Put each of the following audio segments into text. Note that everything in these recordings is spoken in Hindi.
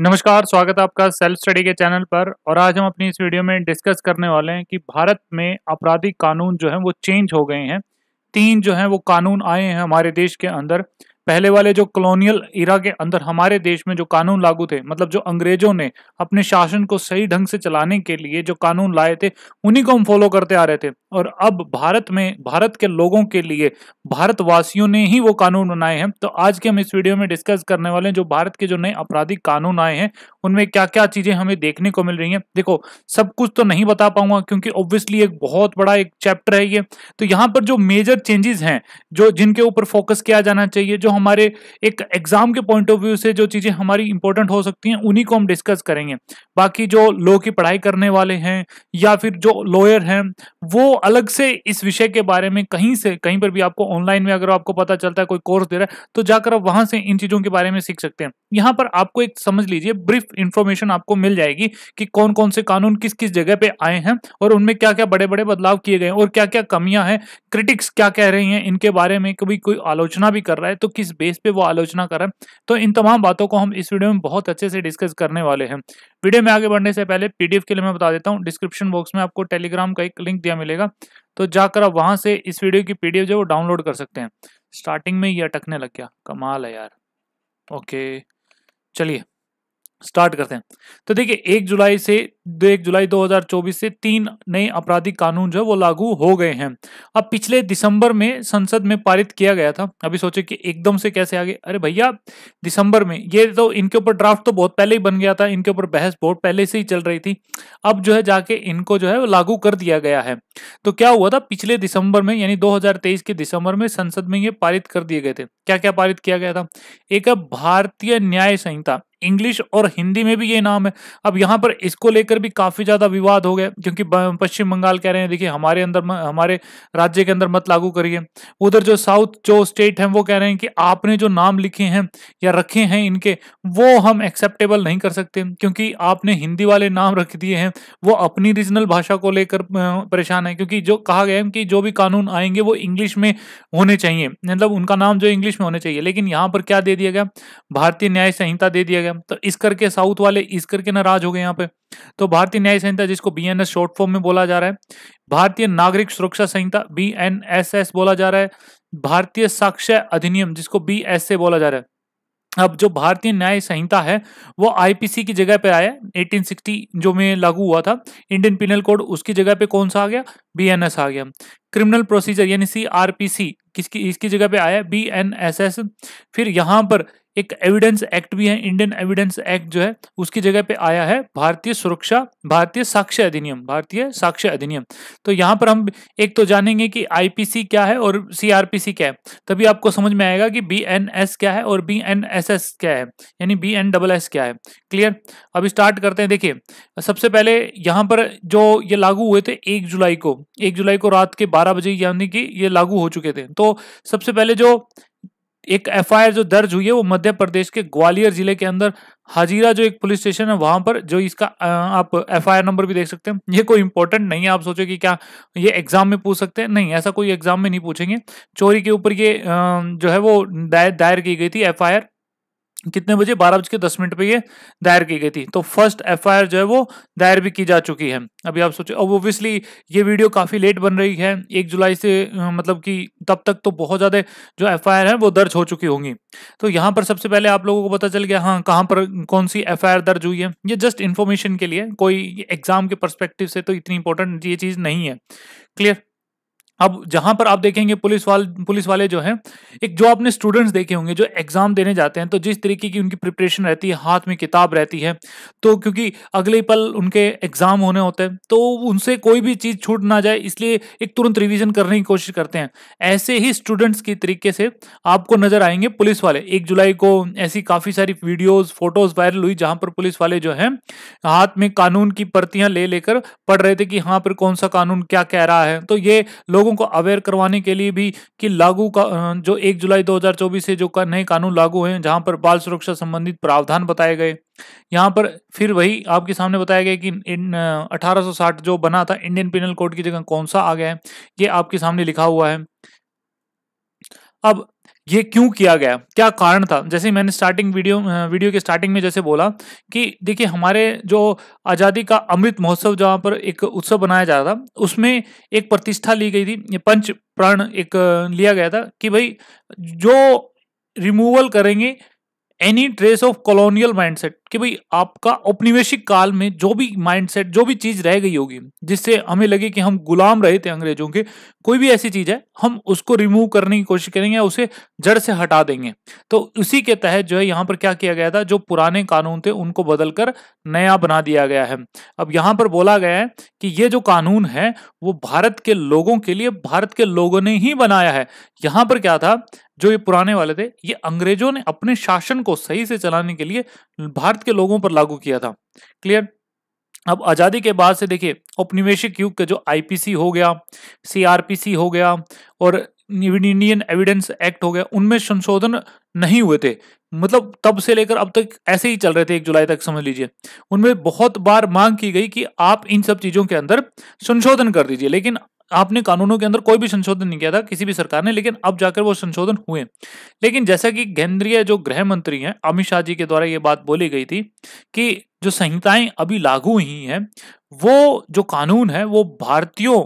नमस्कार स्वागत है आपका सेल्फ स्टडी के चैनल पर और आज हम अपनी इस वीडियो में डिस्कस करने वाले हैं कि भारत में आपराधिक कानून जो है वो चेंज हो गए हैं तीन जो है वो कानून आए हैं हमारे देश के अंदर पहले वाले जो कॉलोनियल इरा के अंदर हमारे देश में जो कानून लागू थे मतलब जो अंग्रेजों ने अपने शासन को सही ढंग से चलाने के लिए जो कानून लाए थे उन्हीं को हम फॉलो करते आ रहे थे और अब भारत में भारत के लोगों के लिए भारतवासियों ने ही वो कानून बनाए हैं तो आज के हम इस वीडियो में डिस्कस करने वाले हैं जो भारत के जो नए आपराधिक कानून आए हैं उनमें क्या क्या चीजें हमें देखने को मिल रही हैं देखो सब कुछ तो नहीं बता पाऊंगा क्योंकि ऑब्वियसली एक बहुत बड़ा एक चैप्टर है ये तो यहाँ पर जो मेजर चेंजेस हैं जो जिनके ऊपर फोकस किया जाना चाहिए जो हमारे एक एग्जाम के पॉइंट ऑफ व्यू से जो चीजें हमारी इंपॉर्टेंट हो सकती हैं उन्हीं को हम डिस्कस करेंगे बाकी जो लो की पढ़ाई करने वाले हैं या फिर जो लॉयर हैं वो अलग से इस विषय के बारे में कहीं से कहीं पर भी आपको ऑनलाइन में अगर आपको पता चलता है कोई कोर्स दे रहा है तो जाकर आप वहां से इन चीजों के बारे में सीख सकते हैं यहाँ पर आपको एक समझ लीजिए ब्रीफ इंफॉर्मेशन आपको मिल जाएगी कि कौन कौन से कानून किस किस जगह पे आए हैं और उनमें क्या क्या बड़े बड़े बदलाव किए गए और क्या क्या कमियां हैं क्रिटिक्स क्या कह रही हैं इनके बारे में कभी कोई आलोचना भी कर रहा है तो किस बेस पे वो आलोचना कर रहा है तो इन तमाम बातों को हम इस वीडियो में बहुत अच्छे से डिस्कस करने वाले हैं वीडियो में आगे बढ़ने से पहले पीडीएफ के लिए मैं बता देता हूँ डिस्क्रिप्शन बॉक्स में आपको टेलीग्राम का एक लिंक दिया मिलेगा तो जाकर आप वहां से इस वीडियो की पीडीएफ जो वो डाउनलोड कर सकते हैं स्टार्टिंग में ये अटकने लग गया कमाल है यार ओके चलिए स्टार्ट करते हैं तो देखिए एक जुलाई से एक जुलाई 2024 से तीन नए आपराधिक कानून जो है वो लागू हो गए हैं अब पिछले दिसंबर में संसद में पारित किया गया था अभी सोचे कि एकदम से कैसे आगे अरे भैया दिसंबर में ये तो इनके ऊपर ड्राफ्ट तो बहुत पहले ही बन गया था इनके ऊपर बहस बहुत पहले से ही चल रही थी अब जो है जाके इनको जो है लागू कर दिया गया है तो क्या हुआ था पिछले दिसंबर में यानी दो के दिसंबर में संसद में ये पारित कर दिए गए थे क्या क्या पारित किया गया था एक भारतीय न्याय संहिता इंग्लिश और हिंदी में भी ये नाम है अब यहाँ पर इसको लेकर भी काफ़ी ज़्यादा विवाद हो गया क्योंकि पश्चिम बंगाल कह रहे हैं देखिए हमारे अंदर हमारे राज्य के अंदर मत लागू करिए उधर जो साउथ जो स्टेट हैं वो कह रहे हैं कि आपने जो नाम लिखे हैं या रखे हैं इनके वो हम एक्सेप्टेबल नहीं कर सकते क्योंकि आपने हिंदी वाले नाम रख दिए हैं वो अपनी रीजनल भाषा को लेकर परेशान है क्योंकि जो कहा गया है कि जो भी कानून आएंगे वो इंग्लिश में होने चाहिए मतलब उनका नाम जो इंग्लिश में होने चाहिए लेकिन यहाँ पर क्या दे दिया गया भारतीय न्याय संहिता दे दिया गया है तो इस करके साउथ वाले इस करके नाराज हो गए यहाँ पे तो भारतीय न्याय संहिता जिसको बी बीएनएस शॉर्ट फॉर्म में बोला जा रहा है भारतीय नागरिक सुरक्षा संहिता बीएनएसएस बोला जा रहा है भारतीय साक्ष्य अधिनियम जिसको बीएसए बोला जा रहा है अब जो भारतीय न्याय संहिता है वो आईपीसी की जगह पे आया 1860 जो में लागू हुआ था इंडियन पिनल कोड उसकी जगह पे कौन सा आ गया बीएनएस आ गया क्रिमिनल प्रोसीजर यानी सी आर पी सी किसकी इसकी जगह पे आया बी एन एस एस फिर यहाँ पर एक एविडेंस एक्ट भी है इंडियन एविडेंस एक्ट जो है उसकी जगह पे आया है भारतीय सुरक्षा भारतीय साक्ष्य अधिनियम भारतीय साक्ष्य अधिनियम तो यहाँ पर हम एक तो जानेंगे कि आईपीसी क्या है और सीआरपीसी क्या है तभी आपको समझ में आएगा कि बीएनएस क्या है और बीएनएसएस क्या है यानी बी एन डबल एस क्या है क्लियर अब स्टार्ट करते हैं देखिए सबसे पहले यहाँ पर जो ये लागू हुए थे एक जुलाई को एक जुलाई को रात के बारह बजे यानी कि ये लागू हो चुके थे तो सबसे पहले जो एक एफआईआर जो दर्ज हुई है वो मध्य प्रदेश के ग्वालियर जिले के अंदर हाजीरा जो एक पुलिस स्टेशन है वहां पर जो इसका आप एफ नंबर भी देख सकते हैं ये कोई इंपॉर्टेंट नहीं है आप सोचो कि क्या ये एग्जाम में पूछ सकते हैं नहीं ऐसा कोई एग्जाम में नहीं पूछेंगे चोरी के ऊपर ये जो है वो दायर दायर की गई थी एफ कितने बजे बारह बज के दस मिनट पे ये दायर की गई थी तो फर्स्ट एफआईआर जो है वो दायर भी की जा चुकी है अभी आप सोचो अब ओबियसली ये वीडियो काफ़ी लेट बन रही है एक जुलाई से मतलब कि तब तक तो बहुत ज़्यादा जो एफआईआर है वो दर्ज हो चुकी होंगी तो यहाँ पर सबसे पहले आप लोगों को पता चल गया हाँ कहाँ पर कौन सी एफ दर्ज हुई है ये जस्ट इन्फॉर्मेशन के लिए कोई एग्जाम के परस्पेक्टिव से तो इतनी इंपॉर्टेंट ये चीज़ नहीं है क्लियर अब जहां पर आप देखेंगे पुलिस वाल पुलिस वाले जो हैं एक जो आपने स्टूडेंट्स देखे होंगे जो एग्जाम देने जाते हैं तो जिस तरीके की उनकी प्रिपरेशन रहती है हाथ में किताब रहती है तो क्योंकि अगले पल उनके एग्जाम होने होते हैं तो उनसे कोई भी चीज छूट ना जाए इसलिए एक तुरंत रिविजन करने की कोशिश करते हैं ऐसे ही स्टूडेंट्स की तरीके से आपको नजर आएंगे पुलिस वाले एक जुलाई को ऐसी काफी सारी वीडियोज फोटोज वायरल हुई जहां पर पुलिस वाले जो है हाथ में कानून की पर्तियां ले लेकर पढ़ रहे थे कि हाँ पर कौन सा कानून क्या कह रहा है तो ये लोगों लोगों को अवेयर करवाने के लिए भी कि लागू का जो एक जुलाई 2024 से जो नए कानून लागू हैं जहां पर बाल सुरक्षा संबंधित प्रावधान बताए गए यहां पर फिर वही आपके सामने बताया गया कि अठारह जो बना था इंडियन पिनल कोड की जगह कौन सा आ गया है ये आपके सामने लिखा हुआ है अब ये क्यों किया गया क्या कारण था जैसे मैंने स्टार्टिंग वीडियो वीडियो के स्टार्टिंग में जैसे बोला कि देखिए हमारे जो आज़ादी का अमृत महोत्सव जहाँ पर एक उत्सव बनाया जा रहा था उसमें एक प्रतिष्ठा ली गई थी पंच प्राण एक लिया गया था कि भाई जो रिमूवल करेंगे any trace of colonial mindset कि भाई आपका औपनिवेशिक काल में जो भी माइंडसेट जो भी चीज रह गई होगी जिससे हमें लगे कि हम गुलाम रहे थे अंग्रेजों के कोई भी ऐसी चीज है हम उसको रिमूव करने की कोशिश करेंगे या उसे जड़ से हटा देंगे तो उसी के तहत जो है यहाँ पर क्या किया गया था जो पुराने कानून थे उनको बदलकर नया बना दिया गया है अब यहाँ पर बोला गया है कि ये जो कानून है वो भारत के लोगों के लिए भारत के लोगों ने ही बनाया है यहाँ पर क्या था जो ये पुराने वाले थे ये अंग्रेजों ने अपने शासन को सही से चलाने के लिए भारत भारत के लोगों पर लागू किया था क्लियर अब आज़ादी के बाद से देखिए औपनिवेशिक युग का जो आईपीसी हो गया सीआरपीसी हो गया और इंडियन एविडेंस एक्ट हो गया उनमें संशोधन नहीं हुए थे मतलब तब से लेकर अब तक ऐसे ही चल रहे थे एक जुलाई तक समझ लीजिए उनमें बहुत बार मांग की गई कि आप इन सब चीज़ों के अंदर संशोधन कर दीजिए लेकिन आपने कानूनों के अंदर कोई भी संशोधन नहीं किया था किसी भी सरकार ने लेकिन अब जाकर वो संशोधन हुए लेकिन जैसा कि केंद्रीय जो गृह मंत्री हैं अमित शाह जी के द्वारा ये बात बोली गई थी कि जो संहिताएं अभी लागू ही हैं वो जो कानून है वो भारतीयों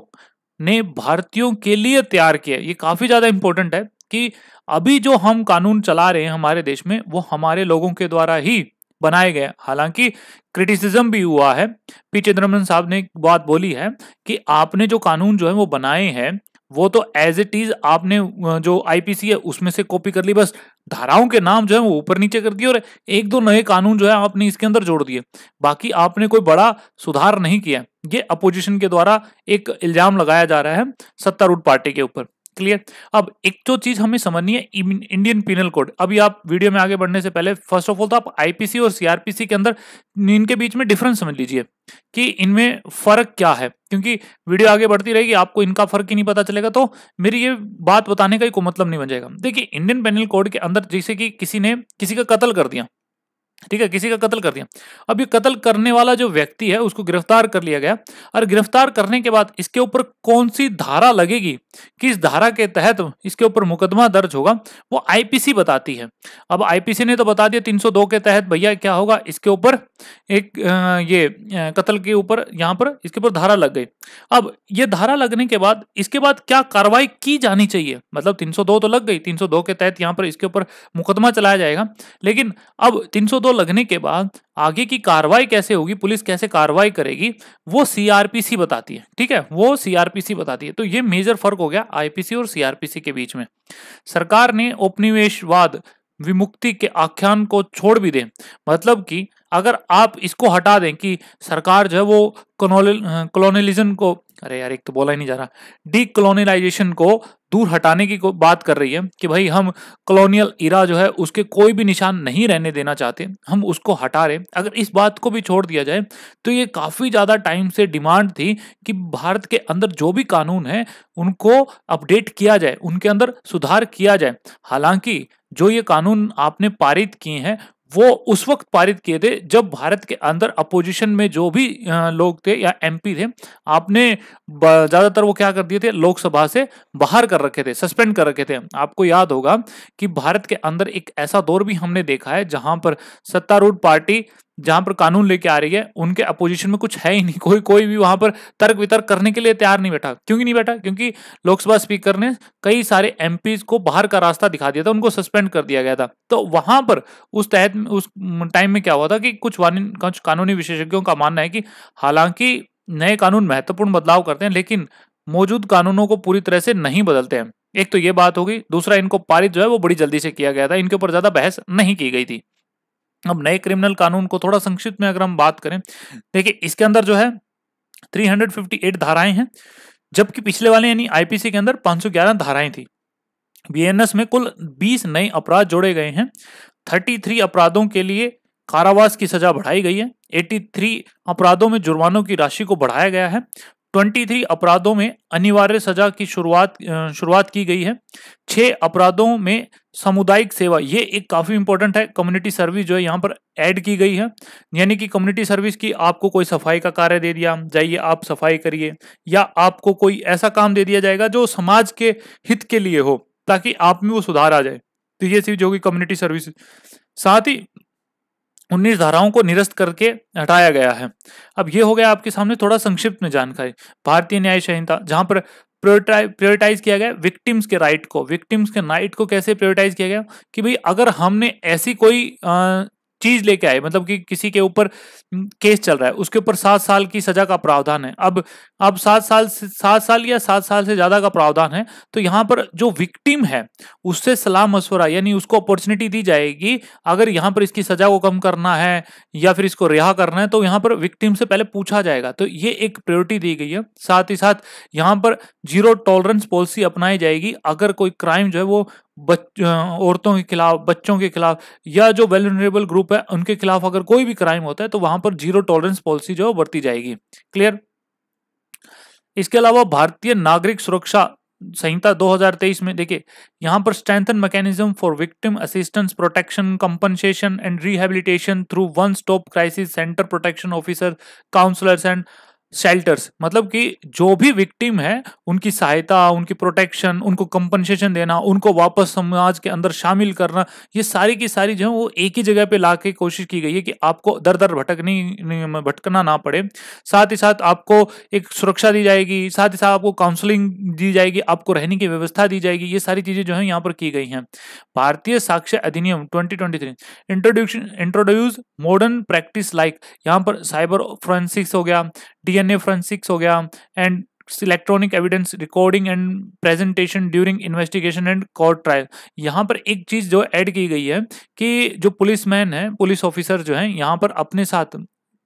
ने भारतीयों के लिए तैयार किया ये काफी ज्यादा इंपॉर्टेंट है कि अभी जो हम कानून चला रहे हैं हमारे देश में वो हमारे लोगों के द्वारा ही बनाए गए हालांकि क्रिटिसिज्म भी हुआ है पी चिदम्बरम साहब ने एक बात बोली है कि आपने जो कानून जो है वो बनाए हैं वो तो एज इट इज आपने जो आईपीसी है उसमें से कॉपी कर ली बस धाराओं के नाम जो है वो ऊपर नीचे कर दिए और एक दो नए कानून जो है आपने इसके अंदर जोड़ दिए बाकी आपने कोई बड़ा सुधार नहीं किया ये अपोजिशन के द्वारा एक इल्जाम लगाया जा रहा है सत्तारूढ़ पार्टी के ऊपर क्लियर अब एक तो चीज हमें समझनी है इंडियन पिनल कोड अभी आप वीडियो में आगे बढ़ने से पहले फर्स्ट ऑफ ऑल तो आप आईपीसी और सीआरपीसी के अंदर इनके बीच में डिफरेंस समझ लीजिए कि इनमें फर्क क्या है क्योंकि वीडियो आगे बढ़ती रहेगी आपको इनका फर्क ही नहीं पता चलेगा तो मेरी ये बात बताने का ही कोई मतलब नहीं बन जाएगा देखिए इंडियन पेनल कोड के अंदर जैसे कि किसी ने किसी का कत्ल कर दिया ठीक है किसी का कत्ल कर दिया अब ये कत्ल करने वाला जो व्यक्ति है उसको गिरफ्तार कर लिया गया और गिरफ्तार करने के बाद इसके ऊपर कौन सी धारा लगेगी किस धारा के तहत इसके ऊपर मुकदमा दर्ज होगा वो आईपीसी बताती है अब आईपीसी ने तो बता दिया 302 के तहत भैया क्या होगा इसके ऊपर एक ये कत्ल के ऊपर यहाँ पर इसके ऊपर धारा लग गई अब ये धारा लगने के बाद इसके बाद क्या कार्रवाई की जानी चाहिए मतलब तीन तो लग गई तीन के तहत यहाँ पर इसके ऊपर मुकदमा चलाया जाएगा लेकिन अब तीन दो लगने के बाद आगे की कार्रवाई कैसे होगी पुलिस कैसे कार्रवाई करेगी वो सीआरपीसी बताती है ठीक है वो सीआरपीसी बताती है तो ये मेजर फर्क हो गया आईपीसी और सीआरपीसी के बीच में सरकार ने उपनिवेशवाद विमुक्ति के आख्यान को छोड़ भी दें मतलब कि अगर आप इसको हटा दें कि सरकार जो है वो कॉलोनलिज्म को अरे यार एक तो बोला ही नहीं जा रहा डी कॉलोनलाइजेशन को दूर हटाने की बात कर रही है कि भाई हम कॉलोनियल इरा जो है उसके कोई भी निशान नहीं रहने देना चाहते हम उसको हटा रहे अगर इस बात को भी छोड़ दिया जाए तो ये काफ़ी ज़्यादा टाइम से डिमांड थी कि भारत के अंदर जो भी कानून है उनको अपडेट किया जाए उनके अंदर सुधार किया जाए हालांकि जो ये कानून आपने पारित किए हैं वो उस वक्त पारित किए थे जब भारत के अंदर अपोजिशन में जो भी लोग थे या एमपी थे आपने ज़्यादातर वो क्या कर दिए थे लोकसभा से बाहर कर रखे थे सस्पेंड कर रखे थे आपको याद होगा कि भारत के अंदर एक ऐसा दौर भी हमने देखा है जहां पर सत्तारूढ़ पार्टी जहां पर कानून लेके आ रही है उनके अपोजिशन में कुछ है ही नहीं कोई कोई भी वहां पर तर्क वितर्क करने के लिए तैयार नहीं बैठा क्योंकि नहीं बैठा क्योंकि लोकसभा स्पीकर ने कई सारे एम को बाहर का रास्ता दिखा दिया था उनको सस्पेंड कर दिया गया था तो वहां पर उस तहत उस टाइम में क्या हुआ था कि कुछ कुछ कानूनी विशेषज्ञों का मानना है कि हालांकि नए कानून महत्वपूर्ण बदलाव करते हैं लेकिन मौजूद कानूनों को पूरी तरह से नहीं बदलते हैं एक तो ये बात होगी दूसरा इनको पारित जो है वो बड़ी जल्दी से किया गया था इनके ऊपर ज्यादा बहस नहीं की गई थी अब नए क्रिमिनल कानून को थोड़ा संक्षिप्त में अगर हम बात करें देखिए इसके अंदर जो है 358 धाराएं हैं जबकि पिछले वाले यानी आईपीसी के अंदर 511 धाराएं थी बीएनएस में कुल 20 नए अपराध जोड़े गए हैं 33 अपराधों के लिए कारावास की सजा बढ़ाई गई है 83 अपराधों में जुर्मानों की राशि को बढ़ाया गया है 23 अपराधों में अनिवार्य सजा की शुरुआत शुरुआत की गई है छह अपराधों में सामुदायिक सेवा ये एक काफ़ी इंपॉर्टेंट है कम्युनिटी सर्विस जो है यहाँ पर ऐड की गई है यानी कि कम्युनिटी सर्विस की आपको कोई सफाई का कार्य दे दिया जाइए आप सफाई करिए या आपको कोई ऐसा काम दे दिया जाएगा जो समाज के हित के लिए हो ताकि आप में वो सुधार आ जाए तो ये चीज होगी कम्युनिटी सर्विस साथ ही उन्नीस धाराओं को निरस्त करके हटाया गया है अब ये हो गया आपके सामने थोड़ा संक्षिप्त में जानकारी भारतीय न्याय संहिता जहां पर प्रायोरिटाइज किया गया विक्टिम्स के राइट को विक्टिम्स के राइट को कैसे प्रायोरिटाइज किया गया कि भाई अगर हमने ऐसी कोई चीज लेके आए मतलब कि किसी के ऊपर केस चल रहा है उसके ऊपर सात साल की सजा का प्रावधान है अब अब सात साल सात साल या सात साल से ज्यादा का प्रावधान है तो यहाँ पर जो विक्टिम है उससे सलाह मशवरा यानी उसको अपॉर्चुनिटी दी जाएगी अगर यहाँ पर इसकी सजा को कम करना है या फिर इसको रिहा करना है तो यहाँ पर विक्टिम से पहले पूछा जाएगा तो ये एक प्रायोरिटी दी गई है साथ ही साथ यहाँ पर जीरो टॉलरेंस पॉलिसी अपनाई जाएगी अगर कोई क्राइम जो है वो बच औरतों के खिलाफ बच्चों के खिलाफ या जो वेलनरेबल ग्रुप है उनके खिलाफ अगर कोई भी क्राइम होता है तो वहां पर जीरो टॉलरेंस पॉलिसी जो है बरती जाएगी क्लियर इसके अलावा भारतीय नागरिक सुरक्षा संहिता 2023 में देखिए यहाँ पर strengthen mechanism for victim assistance protection compensation and rehabilitation through one stop crisis centre protection officer counsellors and shelters मतलब कि जो भी विक्टिम है उनकी सहायता उनकी प्रोटेक्शन उनको कंपनसेशन देना उनको वापस समाज के अंदर शामिल करना ये सारी की सारी जो है वो एक ही जगह पे ला के कोशिश की गई है कि आपको दर दर भटकनी भटकना ना पड़े साथ ही साथ आपको एक सुरक्षा दी जाएगी साथ ही साथ आपको काउंसलिंग दी जाएगी आपको रहने की व्यवस्था दी जाएगी ये सारी चीज़ें जो है यहाँ पर की गई हैं Bharatiya Sakshya Adhiniyam twenty introduction introduce modern practice like यहाँ पर साइबर फोरेंसिक्स हो गया डीएन डीएनए फोरेंसिक्स हो गया and electronic evidence recording and presentation during investigation and court trial यहाँ पर एक चीज जो ऐड की गई है कि जो पुलिसमैन है पुलिस ऑफिसर जो है यहाँ पर अपने साथ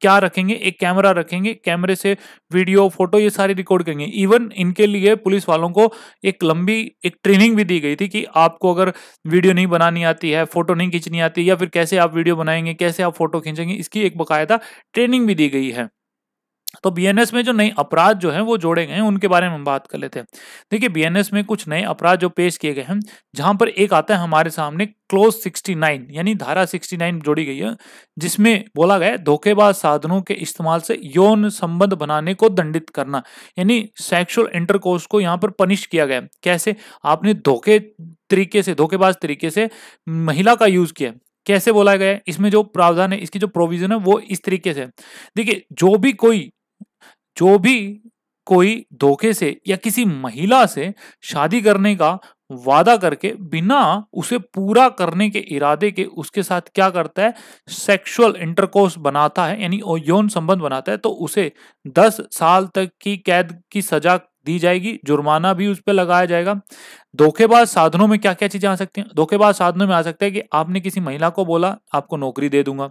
क्या रखेंगे एक कैमरा रखेंगे कैमरे से वीडियो फोटो ये सारी रिकॉर्ड करेंगे इवन इनके लिए पुलिस वालों को एक लंबी एक ट्रेनिंग भी दी गई थी कि आपको अगर वीडियो नहीं बनानी आती है फोटो नहीं खींचनी आती या फिर कैसे आप वीडियो बनाएंगे कैसे आप फोटो खींचेंगे इसकी एक बाकायदा ट्रेनिंग भी दी गई है तो बीएनएस में जो नए अपराध जो है वो जोड़े गए हैं उनके बारे में हम बात कर लेते हैं देखिए बीएनएस में कुछ नए अपराध जो पेश किए गए हैं जहां पर एक आता है हमारे सामने क्लोज 69 यानी धारा 69 जोड़ी गई है जिसमें बोला गया धोखेबाज साधनों के इस्तेमाल से यौन संबंध बनाने को दंडित करना यानी सेक्सुअल इंटरकोर्स को यहाँ पर पनिश किया गया कैसे आपने धोखे तरीके से धोखेबाज तरीके से महिला का यूज किया कैसे बोला गया इसमें जो प्रावधान है इसकी जो प्रोविजन है वो इस तरीके से देखिए जो भी कोई जो भी कोई धोखे से या किसी महिला से शादी करने का वादा करके बिना उसे पूरा करने के इरादे के उसके साथ क्या करता है सेक्सुअल इंटरकोर्स बनाता है यानी यौन संबंध बनाता है तो उसे 10 साल तक की कैद की सजा दी जाएगी जुर्माना भी उस पर लगाया जाएगा धोखेबाज साधनों में क्या क्या चीजें आ सकती हैं धोखेबाज साधनों में आ सकता है कि आपने किसी महिला को बोला आपको नौकरी दे दूंगा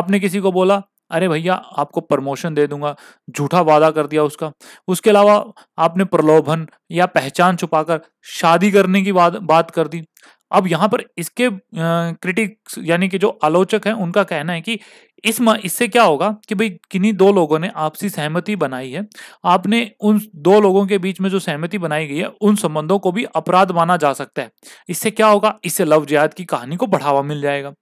आपने किसी को बोला अरे भैया आपको प्रमोशन दे दूंगा झूठा वादा कर दिया उसका उसके अलावा आपने प्रलोभन या पहचान छुपाकर शादी करने की बात बात कर दी अब यहाँ पर इसके क्रिटिक्स यानी कि जो आलोचक हैं उनका कहना है कि इस म, इससे क्या होगा कि भाई किन्हीं दो लोगों ने आपसी सहमति बनाई है आपने उन दो लोगों के बीच में जो सहमति बनाई गई है उन संबंधों को भी अपराध माना जा सकता है इससे क्या होगा इससे लव जिहाद की कहानी को बढ़ावा मिल जाएगा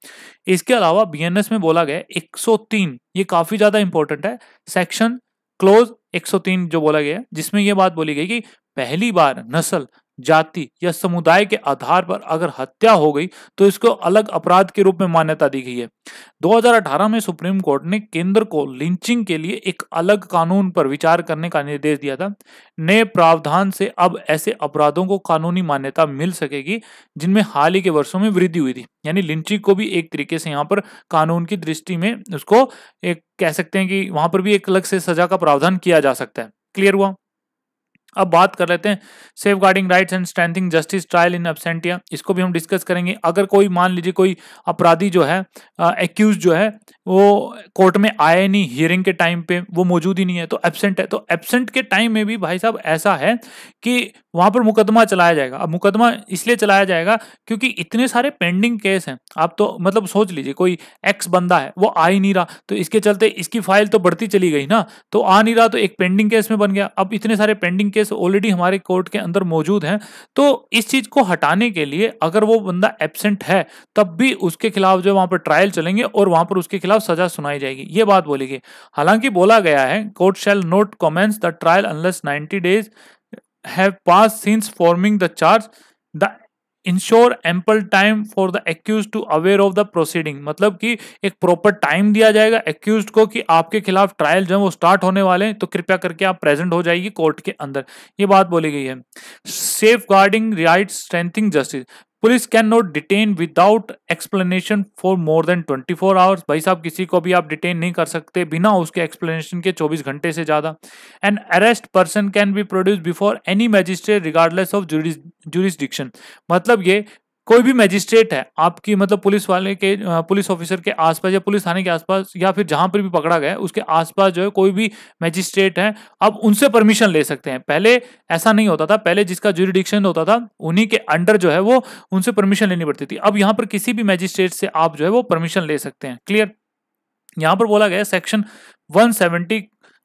इसके अलावा बीएनएस में बोला गया 103 ये काफी ज्यादा इंपॉर्टेंट है सेक्शन क्लोज 103 जो बोला गया जिसमें यह बात बोली गई कि पहली बार नस्ल जाति या समुदाय के आधार पर अगर हत्या हो गई तो इसको अलग अपराध के रूप में मान्यता दी गई है 2018 में सुप्रीम कोर्ट ने केंद्र को लिंचिंग के लिए एक अलग कानून पर विचार करने का निर्देश दिया था नए प्रावधान से अब ऐसे अपराधों को कानूनी मान्यता मिल सकेगी जिनमें हाल ही के वर्षों में वृद्धि हुई थी यानी लिंचिंग को भी एक तरीके से यहाँ पर कानून की दृष्टि में उसको एक कह सकते हैं कि वहां पर भी एक अलग से सजा का प्रावधान किया जा सकता है क्लियर हुआ अब बात कर लेते हैं safeguarding rights and strengthening justice trial in absentia इसको भी हम डिस्कस करेंगे अगर कोई मान लीजिए कोई अपराधी जो है एक्यूज जो है वो कोर्ट में आए नहीं हियरिंग के टाइम पे वो मौजूद ही नहीं है तो एबसेंट है तो एबसेंट के टाइम में भी भाई साहब ऐसा है कि वहां पर मुकदमा चलाया जाएगा अब मुकदमा इसलिए चलाया जाएगा क्योंकि इतने सारे पेंडिंग केस हैं आप तो मतलब सोच लीजिए कोई एक्स बंदा है वो आ ही नहीं रहा तो इसके चलते इसकी फाइल तो बढ़ती चली गई ना तो आ नहीं रहा तो एक पेंडिंग केस में बन गया अब इतने सारे पेंडिंग केस ऑलरेडी हमारे कोर्ट के अंदर मौजूद हैं तो इस चीज को हटाने के लिए अगर वो बंदा एबसेंट है तब भी उसके खिलाफ जो वहां पर ट्रायल चलेंगे और वहां पर उसके खिलाफ सजा सुनाई जाएगी ये बात बोलेगी हालांकि बोला गया है court shall not commence the trial unless ninety days have passed since forming the charge the ensure ample time for the accused to aware of the proceeding मतलब कि एक प्रॉपर टाइम दिया जाएगा एक्यूज को कि आपके खिलाफ ट्रायल जो है वो स्टार्ट होने वाले हैं तो कृपया करके आप प्रेजेंट हो जाएगी कोर्ट के अंदर ये बात बोली गई है safeguarding right strengthening justice police can not detain without explanation for more than 24 hours भाई साहब किसी को भी आप डिटेन नहीं कर सकते बिना उसके एक्सप्लेनेशन के 24 घंटे से ज्यादा and arrest person can be produce before any magistrate regardless of jurisdiction मतलब ये कोई भी मजिस्ट्रेट है आपकी मतलब पुलिस वाले के पुलिस ऑफिसर के आसपास या पुलिस थाने के आसपास या फिर जहां पर भी पकड़ा गया उसके आसपास जो है कोई भी मजिस्ट्रेट है आप उनसे परमिशन ले सकते हैं पहले ऐसा नहीं होता था पहले जिसका जुरिडिक्शन होता था उन्हीं के अंडर जो है वो उनसे परमिशन लेनी पड़ती थी अब यहाँ पर किसी भी मैजिस्ट्रेट से आप जो है वो परमिशन ले सकते हैं क्लियर यहाँ पर बोला गया section 170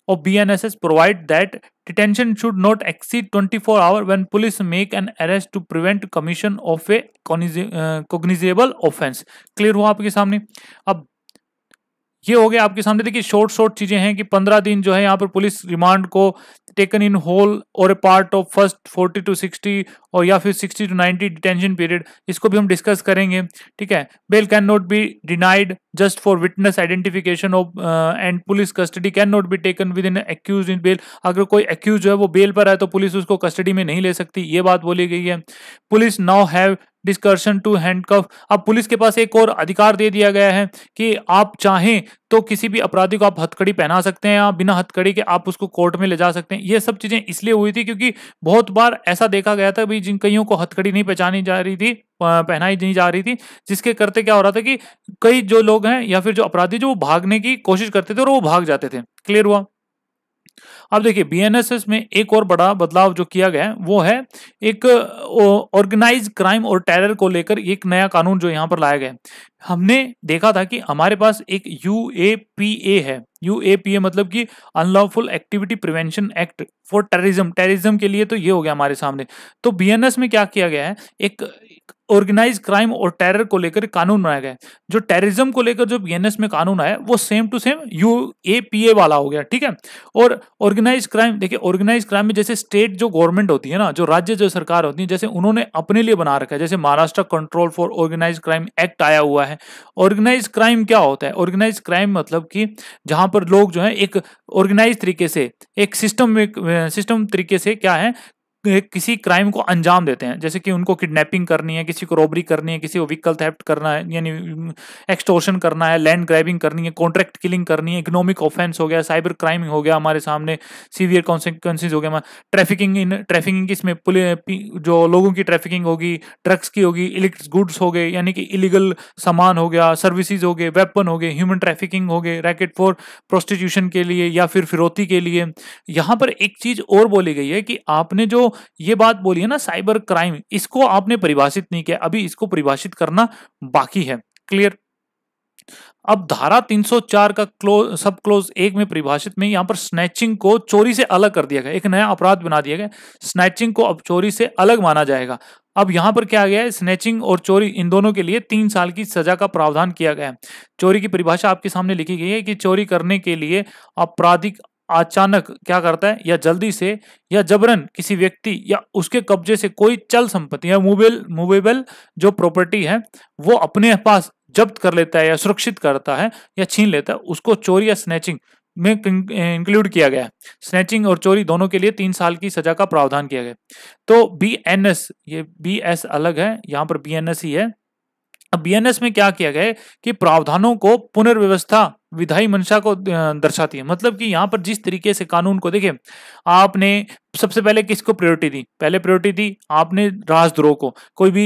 of BNSS provide that detention should not exceed 24 hours when police make an arrest to prevent commission of a cognizable offense. Clear हुआ आपके सामने अब ये हो गया आपके सामने देखिए शॉर्ट शॉर्ट चीजें हैं कि पंद्रह दिन जो है यहाँ पर पुलिस रिमांड को taken in whole or a part of first forty to sixty और या फिर सिक्सटी टू 90 डिटेंशन पीरियड इसको भी हम डिस्कस करेंगे ठीक है bail can not be denied just for witness identification of and police custody can not be taken within accused in bail अगर कोई एक्यूज जो है वो बेल पर आए तो पुलिस उसको कस्टडी में नहीं ले सकती ये बात बोली गई है police now have discretion to handcuff अब पुलिस के पास एक और अधिकार दे दिया गया है कि आप चाहें तो किसी भी अपराधी को आप हथकड़ी पहना सकते हैं या बिना हथकड़ी के आप उसको कोर्ट में ले जा सकते हैं ये सब चीजें इसलिए हुई थी क्योंकि बहुत बार ऐसा देखा गया था भाई जिन कईयों को हथकड़ी नहीं पहचानी जा रही थी पहनाई नहीं जा रही थी जिसके करते क्या हो रहा था कि कई जो लोग हैं या फिर जो अपराधी जो वो भागने की कोशिश करते थे और वो भाग जाते थे क्लियर हुआ अब देखिए बीएनएसएस में एक और बड़ा बदलाव जो किया गया है वो है एक ऑर्गेनाइज क्राइम और टेरर को लेकर एक नया कानून जो यहां पर लाया गया है हमने देखा था कि हमारे पास एक यू है यू मतलब कि unlawful activity prevention act for terrorism terrorism के लिए तो ये हो गया हमारे सामने तो बीएनएस में क्या किया गया है एक ऑर्गेनाइज क्राइम और टेरर को लेकर कानून बनाया गया जो टेररिज्म को लेकर जो बीएनएस में कानून आया वो same to same U A P A वाला हो गया ठीक है और ऑर्गेनाइज क्राइम देखिए ऑर्गेनाइज क्राइम में जैसे स्टेट जो गवर्नमेंट होती है ना जो राज्य जो सरकार होती है जैसे उन्होंने अपने लिए बना रखा है जैसे Maharashtra control for organise crime act आया हुआ है ऑर्गेनाइज क्राइम क्या होता है ऑर्गेनाइज क्राइम मतलब कि जहां पर लोग जो है एक ऑर्गेनाइज तरीके से एक सिस्टम सिस्टम तरीके से क्या है किसी क्राइम को अंजाम देते हैं जैसे कि उनको किडनैपिंग करनी है किसी को रॉबरी करनी है किसी को व्हीकल थेप्ट करना है यानी एक्सटोर्शन करना है लैंड ग्रैबिंग करनी है कॉन्ट्रैक्ट किलिंग करनी है इकोनॉमिक ऑफेंस हो गया साइबर क्राइम हो गया हमारे सामने सीवियर कॉन्सिक्वेंसिस हो गया ट्रैफिकिंग इन ट्रैफिकिंग इसमें जो लोगों की ट्रैफिकिंग होगी ड्रग्स की होगी इलेक्ट्रिक गुड्स हो गए यानी कि इलीगल सामान हो गया सर्विसज हो गए वेपन हो गए ह्यूमन ट्रैफिकिंग हो गए रैकेट फॉर प्रोस्टिट्यूशन के लिए या फिर फिरौती के लिए यहाँ पर एक चीज और बोली गई है कि आपने जो ये बात बोली है ना साइबर क्राइम इसको आपने परिभाषित नहीं किया अभी इसको परिभाषित करना बाकी है क्लियर अब धारा 304 का क्लोज सब क्लोज एक में परिभाषित में यहां पर स्नैचिंग को चोरी से अलग कर दिया गया एक नया अपराध बना दिया गया स्नैचिंग को अब चोरी से अलग माना जाएगा अब यहां पर क्या गया है स्नैचिंग और चोरी इन दोनों के लिए तीन साल की सजा का प्रावधान किया गया है चोरी की परिभाषा आपके सामने लिखी गई है कि चोरी करने के लिए आपराधिक अचानक क्या करता है या जल्दी से या जबरन किसी व्यक्ति या उसके कब्जे से कोई चल संपत्ति या मूवेबल मूवेबल जो प्रॉपर्टी है वो अपने पास जब्त कर लेता है या सुरक्षित करता है या छीन लेता है उसको चोरी या स्नैचिंग में इंक्लूड किया गया है स्नैचिंग और चोरी दोनों के लिए तीन साल की सजा का प्रावधान किया गया तो बी एन एस ये बी एस अलग है यहाँ पर बी एन एस ही है अब बी में क्या किया गया कि प्रावधानों को पुनर्व्यवस्था विधाई मंशा को दर्शाती है मतलब कि यहाँ पर जिस तरीके से कानून को देखे आपने सबसे पहले किसको प्रायोरिटी दी पहले प्रायोरिटी दी आपने राजद्रोह को कोई भी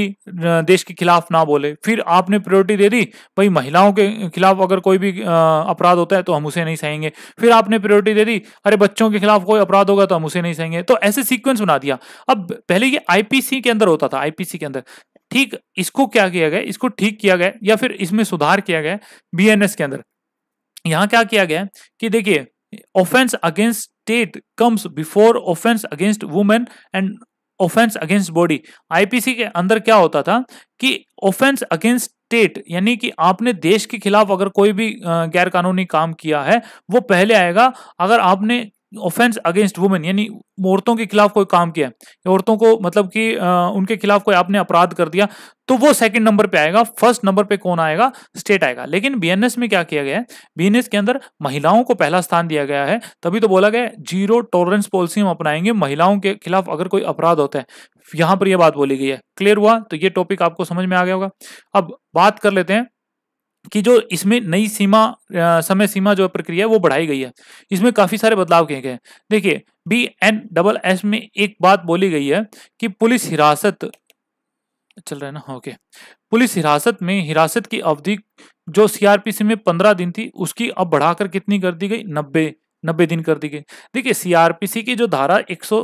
देश के खिलाफ ना बोले फिर आपने प्रायोरिटी दे दी भाई महिलाओं के खिलाफ अगर कोई भी अपराध होता है तो हम उसे नहीं सहेंगे फिर आपने प्रायोरिटी दे दी अरे बच्चों के खिलाफ कोई अपराध होगा तो हम उसे नहीं सहेंगे तो ऐसे सिक्वेंस बना दिया अब पहले ये आईपीसी के अंदर होता था आईपीसी के अंदर ठीक इसको क्या किया गया इसको ठीक किया गया या फिर इसमें सुधार किया गया बीएनएस के अंदर यहां क्या किया गया कि देखिए offence against state comes before offence against women and offence against body IPC के अंदर क्या होता था कि ऑफेंस अगेंस्ट स्टेट यानी कि आपने देश के खिलाफ अगर कोई भी गैर कानूनी काम किया है वो पहले आएगा अगर आपने ऑफेंस अगेंस्ट वुमेन यानी औरतों के खिलाफ कोई काम किया औरतों को मतलब कि उनके खिलाफ कोई आपने अपराध कर दिया तो वो सेकंड नंबर पे आएगा फर्स्ट नंबर पे कौन आएगा स्टेट आएगा लेकिन बीएनएस में क्या किया गया है बीएनएस के अंदर महिलाओं को पहला स्थान दिया गया है तभी तो बोला गया जीरो टॉलरेंस पॉलिसी हम अपनाएंगे महिलाओं के खिलाफ अगर कोई अपराध होता है यहां पर यह बात बोली गई है क्लियर हुआ तो ये टॉपिक आपको समझ में आ गया होगा अब बात कर लेते हैं कि जो इसमें नई सीमा समय सीमा जो प्रक्रिया है वो बढ़ाई गई है इसमें काफ़ी सारे बदलाव किए गए हैं देखिए बी एन डबल एस में एक बात बोली गई है कि पुलिस हिरासत चल रहा है ना हाँ, ओके पुलिस हिरासत में हिरासत की अवधि जो सीआरपीसी में पंद्रह दिन थी उसकी अब बढ़ाकर कितनी कर दी गई नब्बे नब्बे दिन कर दी गई देखिए सीआरपीसी की जो धारा एक सौ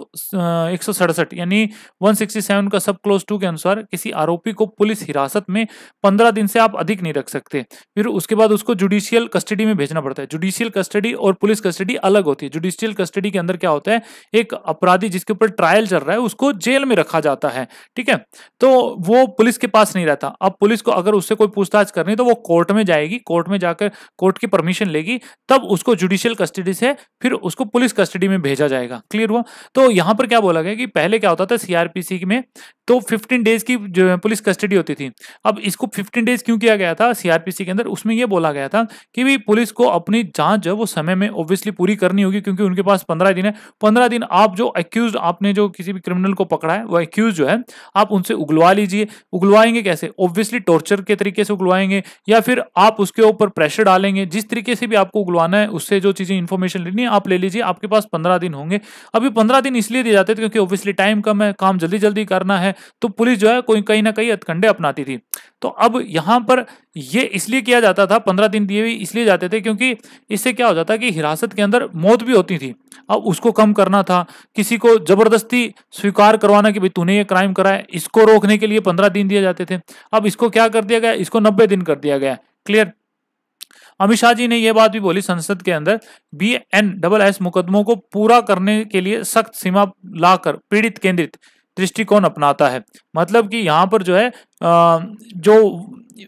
एक सौ सड़सठ यानी वन सिक्सटी सेवन का सब क्लोज टू के अनुसार किसी आरोपी को पुलिस हिरासत में पंद्रह दिन से आप अधिक नहीं रख सकते फिर उसके बाद उसको जुडिशियल कस्टडी में भेजना पड़ता है जुडिशियल कस्टडी और पुलिस कस्टडी अलग होती है जुडिशियल कस्टडी के अंदर क्या होता है एक अपराधी जिसके ऊपर ट्रायल चल रहा है उसको जेल में रखा जाता है ठीक है तो वो पुलिस के पास नहीं रहता अब पुलिस को अगर उससे कोई पूछताछ करनी तो वो कोर्ट में जाएगी कोर्ट में जाकर कोर्ट की परमिशन लेगी तब उसको जुडिशियल कस्टडी से है फिर उसको पुलिस कस्टडी में भेजा जाएगा क्लियर हुआ तो यहां पर क्या बोला गया कि पहले क्या होता था सीआरपीसी में तो 15 डेज की जो है पुलिस कस्टडी होती थी अब इसको 15 डेज क्यों किया गया था सीआरपीसी के अंदर उसमें यह बोला गया था कि भी पुलिस को अपनी जांच जो वो समय में ऑब्वियसली पूरी करनी होगी क्योंकि उनके पास पंद्रह दिन है पंद्रह दिन आप जो एक्यूज आपने जो किसी भी क्रिमिनल को पकड़ा है वो एक्यूज जो है आप उनसे उगलवा लीजिए उगलवाएंगे कैसे ऑब्वियसली टॉर्चर के तरीके से उगलवाएंगे या फिर आप उसके ऊपर प्रेशर डालेंगे जिस तरीके से भी आपको उगलवाना है उससे जो चीजें इन्फॉर्मेशन सैलरी लेनी आप ले लीजिए आपके पास पंद्रह दिन होंगे अभी पंद्रह दिन इसलिए दिए जाते थे क्योंकि ऑब्वियसली टाइम कम है काम जल्दी जल्दी करना है तो पुलिस जो है कोई कहीं ना कहीं हथकंडे अपनाती थी तो अब यहाँ पर ये इसलिए किया जाता था पंद्रह दिन दिए इसलिए जाते थे क्योंकि इससे क्या हो जाता कि हिरासत के अंदर मौत भी होती थी अब उसको कम करना था किसी को जबरदस्ती स्वीकार करवाना कि भाई तूने ये क्राइम करा है इसको रोकने के लिए पंद्रह दिन दिए जाते थे अब इसको क्या कर दिया गया इसको नब्बे दिन कर दिया गया क्लियर अमित शाह जी ने यह बात भी बोली संसद के अंदर बी एन डबल एस मुकदमों को पूरा करने के लिए सख्त सीमा लाकर पीड़ित केंद्रित दृष्टिकोण अपनाता है मतलब कि यहाँ पर जो है जो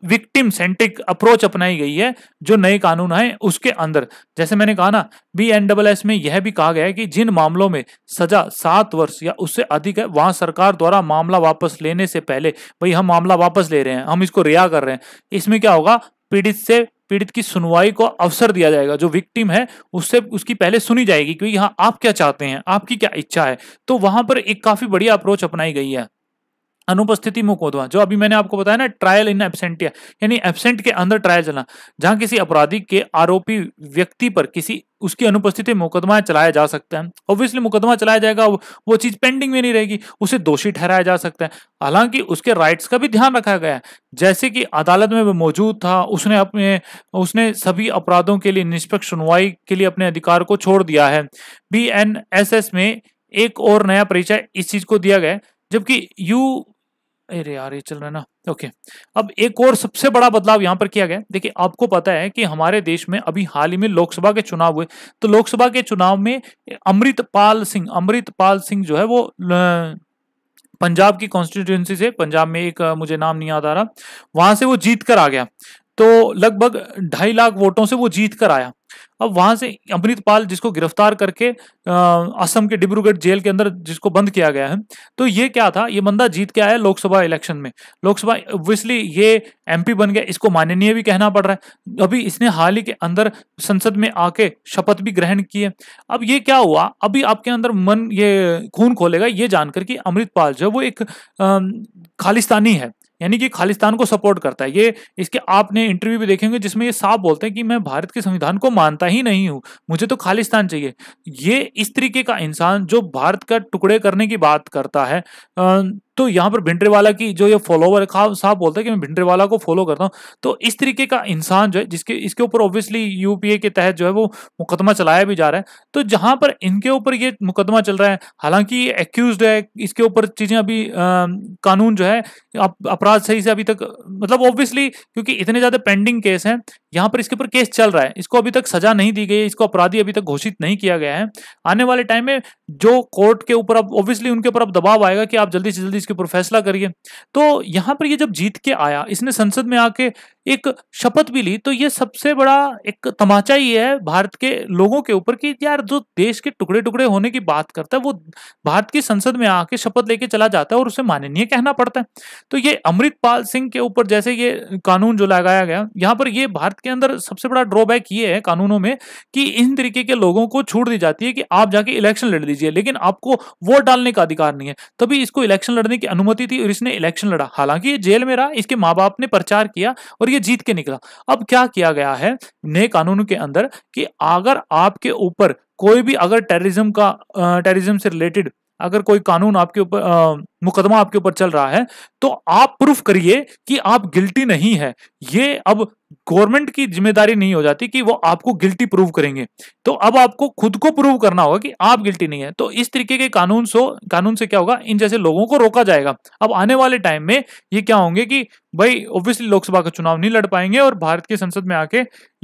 विक्टिम सेंट्रिक अप्रोच अपनाई गई है जो नए कानून है उसके अंदर जैसे मैंने कहा ना बी एन डबल एस में यह भी कहा गया है कि जिन मामलों में सजा सात वर्ष या उससे अधिक है वहां सरकार द्वारा मामला वापस लेने से पहले भाई हम मामला वापस ले रहे हैं हम इसको रिहा कर रहे हैं इसमें क्या होगा पीड़ित से पीड़ित की सुनवाई को अवसर दिया जाएगा जो विक्टिम है उससे उसकी पहले सुनी जाएगी क्योंकि हाँ आप क्या चाहते हैं आपकी क्या इच्छा है तो वहां पर एक काफी बढ़िया अप्रोच अपनाई गई है अनुपस्थिति मुकदमा जो अभी मैंने आपको बताया ना ट्रायल इन एबसेंटिया यानी एबसेंट के अंदर ट्रायल चलना जहां किसी अपराधी के आरोपी व्यक्ति पर किसी उसकी अनुपस्थिति मुकदमा चलाया जा सकता है ऑब्वियसली मुकदमा चलाया जाएगा वो, वो चीज पेंडिंग में नहीं रहेगी उसे दोषी ठहराया जा सकता है हालांकि उसके राइट्स का भी ध्यान रखा गया है जैसे कि अदालत में वो मौजूद था उसने अपने उसने सभी अपराधों के लिए निष्पक्ष सुनवाई के लिए अपने अधिकार को छोड़ दिया है बी में एक और नया परिचय इस चीज को दिया गया जबकि यू अरे यार ये चल रहा है ना ओके अब एक और सबसे बड़ा बदलाव यहाँ पर किया गया देखिए आपको पता है कि हमारे देश में अभी हाल ही में लोकसभा के चुनाव हुए तो लोकसभा के चुनाव में अमृतपाल सिंह अमृतपाल सिंह जो है वो पंजाब की कॉन्स्टिट्यूंसी से पंजाब में एक मुझे नाम नहीं याद आ रहा वहां से वो जीत कर आ गया तो लगभग ढाई लाख वोटों से वो जीत कर आया अब वहां से अमृत पाल जिसको गिरफ्तार करके असम के डिब्रूगढ़ जेल के अंदर जिसको बंद किया गया है तो ये क्या था ये बंदा जीत के आया लोकसभा इलेक्शन में लोकसभा ऑब्वियसली ये एमपी बन गया इसको माननीय भी कहना पड़ रहा है अभी इसने हाल ही के अंदर संसद में आके शपथ भी ग्रहण की है अब ये क्या हुआ अभी आपके अंदर मन ये खून खोलेगा ये जानकर कि अमृतपाल जो वो एक खालिस्तानी है यानी कि खालिस्तान को सपोर्ट करता है ये इसके आपने इंटरव्यू भी देखेंगे जिसमें ये साफ बोलते हैं कि मैं भारत के संविधान को मानता ही नहीं हूँ मुझे तो खालिस्तान चाहिए ये इस तरीके का इंसान जो भारत का टुकड़े करने की बात करता है तो यहाँ पर भिंडरेवाला की जो ये फॉलोवर साहब बोलता है कि मैं भिंडरेवाला को फॉलो करता हूँ तो इस तरीके का इंसान जो है जिसके इसके ऊपर ऑब्वियसली यूपीए के तहत जो है वो मुकदमा चलाया भी जा रहा है तो जहाँ पर इनके ऊपर ये मुकदमा चल रहा है हालांकि एक्यूज है इसके ऊपर चीज़ें अभी आ, कानून जो है अपराध सही से अभी तक मतलब ऑब्वियसली क्योंकि इतने ज़्यादा पेंडिंग केस हैं यहाँ पर इसके ऊपर केस चल रहा है इसको अभी तक सजा नहीं दी गई है इसको अपराधी अभी तक घोषित नहीं किया गया है आने वाले टाइम में जो कोर्ट के ऊपर अब ऑब्वियसली उनके ऊपर अब दबाव आएगा कि आप जल्दी से जल्दी इसके ऊपर फैसला करिए तो यहाँ पर ये जब जीत के आया इसने संसद में आके एक शपथ भी ली तो ये सबसे बड़ा एक तमाचा ही है भारत के लोगों के ऊपर कि यार जो देश के टुकड़े टुकड़े होने की बात करता है वो भारत की संसद में आके शपथ लेके चला जाता है और उसे माननीय कहना पड़ता है तो ये अमृतपाल सिंह के ऊपर जैसे ये कानून जो लगाया गया यहाँ पर ये भारत के अंदर सबसे बड़ा ड्रॉबैक ये है कानूनों में कि इन तरीके के लोगों को छूट दी जाती है कि आप जाके इलेक्शन लड़ लीजिए लेकिन आपको वोट डालने का अधिकार नहीं है तभी इसको इलेक्शन लड़ने की अनुमति थी और इसने इलेक्शन लड़ा हालांकि ये जेल में रहा इसके माँ बाप ने प्रचार किया और ये जीत के निकला अब क्या किया गया है नए कानून के अंदर कि अगर आपके ऊपर कोई भी अगर टेररिज्म का टेररिज्म से रिलेटेड अगर कोई कानून आपके ऊपर मुकदमा आपके ऊपर चल रहा है तो आप प्रूफ करिए कि आप गिल्टी नहीं है ये अब गवर्नमेंट की जिम्मेदारी नहीं हो जाती कि वो आपको गिल्टी प्रूव करेंगे तो अब आपको खुद को प्रूव करना होगा कि आप गिल्टी नहीं है तो इस तरीके के कानून सो कानून से क्या होगा इन जैसे लोगों को रोका जाएगा अब आने वाले टाइम में ये क्या होंगे कि भाई ऑब्वियसली लोकसभा का चुनाव नहीं लड़ पाएंगे और भारत की संसद में आके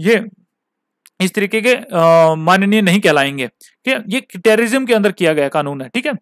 ये इस तरीके के माननीय नहीं कहलाएंगे ठीक है ये टेररिज्म के अंदर किया गया कानून है ठीक है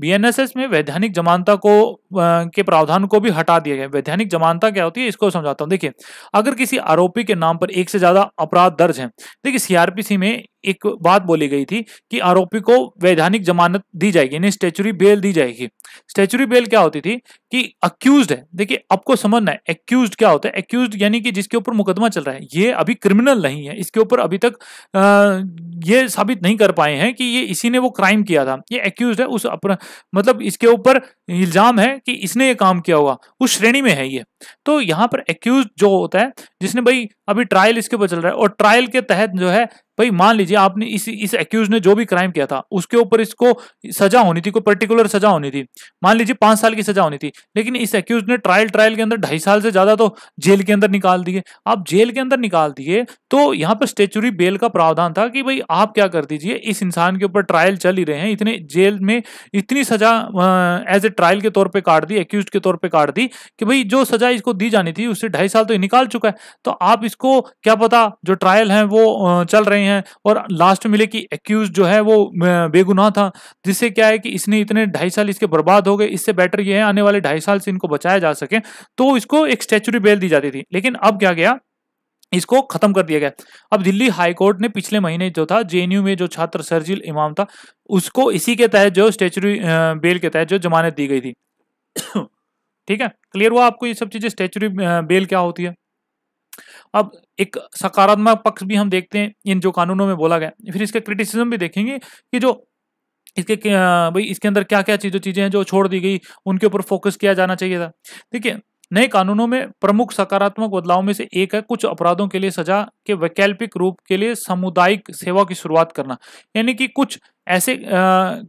बीएनएसएस में वैधानिक जमानता को आ, के प्रावधान को भी हटा दिया गया वैधानिक जमानता क्या होती है इसको समझाता हूँ देखिए अगर किसी आरोपी के नाम पर एक से ज्यादा अपराध दर्ज है देखिए सीआरपीसी में एक बात बोली गई थी कि आरोपी को वैधानिक जमानत दी जाएगी यानी स्टेचुरी बेल दी जाएगी स्टेचुरी बेल क्या होती थी कि अक्यूज है देखिए आपको समझना है एक्यूज क्या होता है एक्यूज यानी कि जिसके ऊपर मुकदमा चल रहा है ये अभी क्रिमिनल नहीं है इसके ऊपर अभी तक आ, ये साबित नहीं कर पाए हैं हैं कि ये इसी ने वो क्राइम किया था ये एक्यूज है उस अपना मतलब इसके ऊपर इल्जाम है कि इसने ये काम किया होगा उस श्रेणी में है ये तो यहाँ पर एक्यूज जो होता है जिसने भाई अभी ट्रायल इसके ऊपर चल रहा है और ट्रायल के तहत जो है भाई मान लीजिए आपने इस इस एक्यूज ने जो भी क्राइम किया था उसके ऊपर इसको सजा होनी थी कोई पर्टिकुलर सजा होनी थी मान लीजिए पांच साल की सजा होनी थी लेकिन इस एक्यूज ने ट्रायल ट्रायल के अंदर ढाई साल से ज्यादा तो जेल के अंदर निकाल दिए आप जेल के अंदर निकाल दिए तो यहाँ पर स्टेचुरी बेल का प्रावधान था कि भाई आप क्या कर दीजिए इस इंसान के ऊपर ट्रायल चल ही रहे हैं इतने जेल में इतनी सजा एज ए ट्रायल के तौर पर काट दी एक्यूज के तौर पर काट दी कि भाई जो सजा इसको दी जानी थी उससे ढाई साल तो निकाल चुका है तो आप इसको क्या पता जो ट्रायल हैं वो चल रहे हैं और लास्ट मिले कि एक्यूज जो है वो बेगुनाह था जिससे क्या है कि इसने इतने ढाई साल इसके बर्बाद हो गए इससे बेटर ये है आने वाले ढाई साल से इनको बचाया जा सके तो इसको एक स्टेचुरी बेल दी जाती थी लेकिन अब क्या गया इसको खत्म कर दिया गया अब दिल्ली हाईकोर्ट ने पिछले महीने जो था जेएनयू में जो छात्र सरजील इमाम था उसको इसी के तहत जो स्टेचुरी बेल के तहत जो जमानत दी गई थी ठीक है क्लियर हुआ आपको ये सब चीजें स्टेचुरी बेल क्या होती है अब एक सकारात्मक पक्ष भी हम देखते हैं इन जो कानूनों में बोला गया फिर इसके क्रिटिसिज्म भी देखेंगे कि जो इसके भाई इसके अंदर क्या क्या चीज़ों चीज़ें हैं जो छोड़ दी गई उनके ऊपर फोकस किया जाना चाहिए था देखिए नए कानूनों में प्रमुख सकारात्मक बदलाव में से एक है कुछ अपराधों के लिए सजा के वैकल्पिक रूप के लिए सामुदायिक सेवा की शुरुआत करना यानी कि कुछ ऐसे आ,